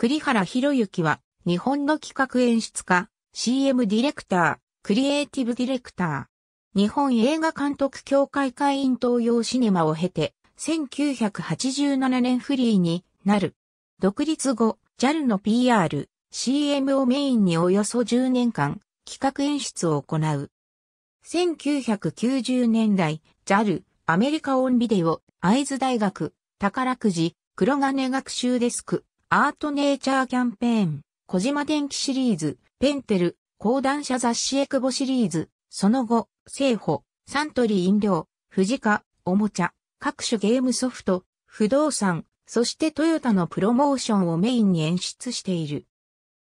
栗原博之は、日本の企画演出家、CM ディレクター、クリエイティブディレクター。日本映画監督協会会員東洋シネマを経て、1987年フリーになる。独立後、JAL の PR、CM をメインにおよそ10年間、企画演出を行う。1990年代、JAL、アメリカオンビデオ、会津大学、宝くじ、黒金学習デスク、アートネイチャーキャンペーン、小島電機シリーズ、ペンテル、講談社雑誌エクボシリーズ、その後、聖保、サントリー飲料、富士家、おもちゃ、各種ゲームソフト、不動産、そしてトヨタのプロモーションをメインに演出している。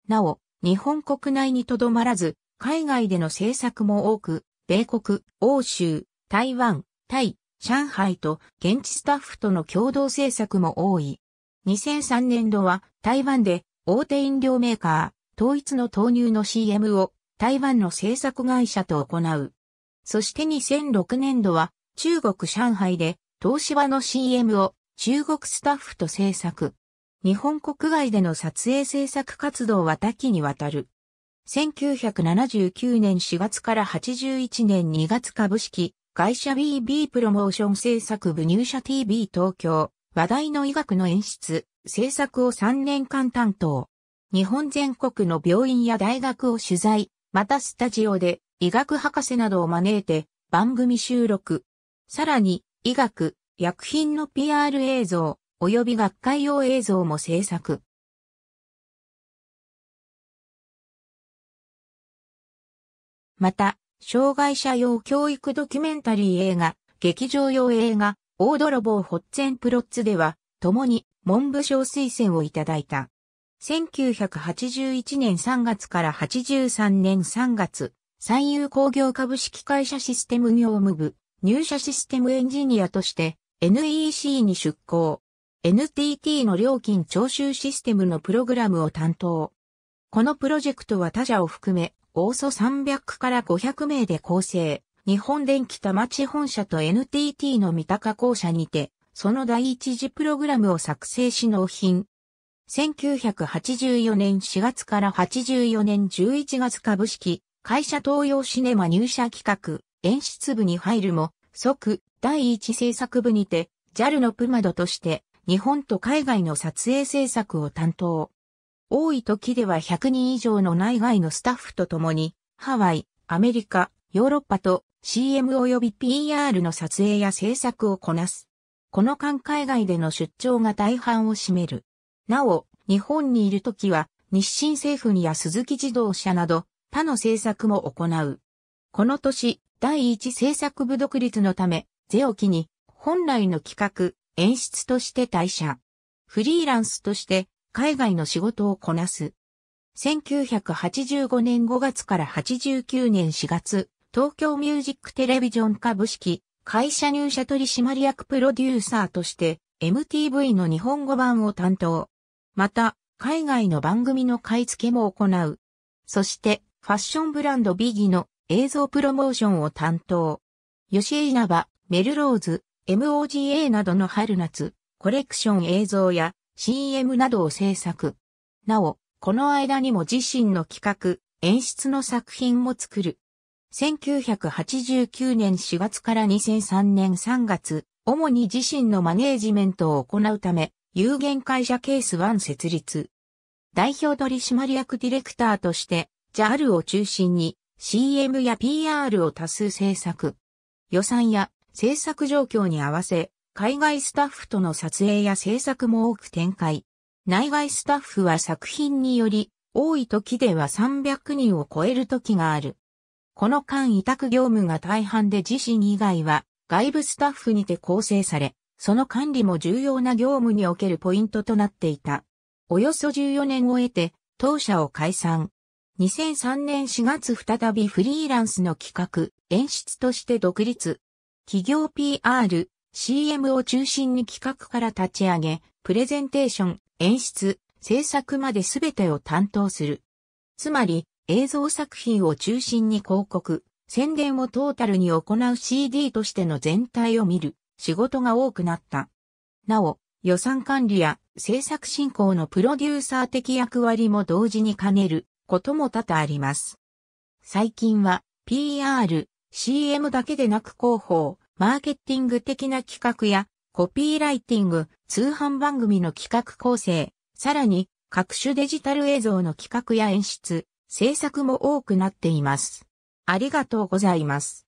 なお、日本国内にとどまらず、海外での制作も多く、米国、欧州、台湾、タイ、上海と現地スタッフとの共同制作も多い。2003年度は台湾で大手飲料メーカー、統一の投入の CM を台湾の制作会社と行う。そして2006年度は中国上海で東芝の CM を中国スタッフと制作。日本国外での撮影制作活動は多岐にわたる。1979年4月から81年2月株式会社 BB プロモーション制作部入社 TV 東京話題の医学の演出、制作を3年間担当。日本全国の病院や大学を取材、またスタジオで医学博士などを招いて番組収録。さらに医学、薬品の PR 映像、及び学会用映像も制作。また、障害者用教育ドキュメンタリー映画、劇場用映画、大泥棒ホッツェンプロッツでは、共に文部省推薦をいただいた。1981年3月から83年3月、三遊工業株式会社システム業務部、入社システムエンジニアとして NEC に出向。NTT の料金徴収システムのプログラムを担当。このプロジェクトは他社を含め、およそ300から500名で構成。日本電機田町本社と NTT の三鷹校舎にて、その第一次プログラムを作成し納品。1984年4月から84年11月株式、会社東洋シネマ入社企画、演出部に入るも、即、第一制作部にて、JAL のプマドとして、日本と海外の撮影制作を担当。多い時では100人以上の内外のスタッフと共に、ハワイ、アメリカ、ヨーロッパと CM 及び PR の撮影や制作をこなす。この間海外での出張が大半を占める。なお、日本にいるときは、日清政府にや鈴木自動車など、他の制作も行う。この年、第一制作部独立のため、ゼオキに、本来の企画、演出として退社。フリーランスとして、海外の仕事をこなす。1985年5月から89年4月、東京ミュージックテレビジョン株式会社入社取締役プロデューサーとして MTV の日本語版を担当。また、海外の番組の買い付けも行う。そして、ファッションブランドビギの映像プロモーションを担当。吉稲葉、メルローズ、MOGA などの春夏、コレクション映像や CM などを制作。なお、この間にも自身の企画、演出の作品も作る。1989年4月から2003年3月、主に自身のマネージメントを行うため、有限会社ケース1設立。代表取締役ディレクターとして、JAL を中心に CM や PR を多数制作。予算や制作状況に合わせ、海外スタッフとの撮影や制作も多く展開。内外スタッフは作品により、多い時では300人を超える時がある。この間委託業務が大半で自身以外は外部スタッフにて構成され、その管理も重要な業務におけるポイントとなっていた。およそ14年を経て、当社を解散。2003年4月再びフリーランスの企画、演出として独立。企業 PR、CM を中心に企画から立ち上げ、プレゼンテーション、演出、制作まで全てを担当する。つまり、映像作品を中心に広告、宣伝をトータルに行う CD としての全体を見る仕事が多くなった。なお、予算管理や制作進行のプロデューサー的役割も同時に兼ねることも多々あります。最近は PR、CM だけでなく広報、マーケティング的な企画やコピーライティング、通販番組の企画構成、さらに各種デジタル映像の企画や演出、制作も多くなっています。ありがとうございます。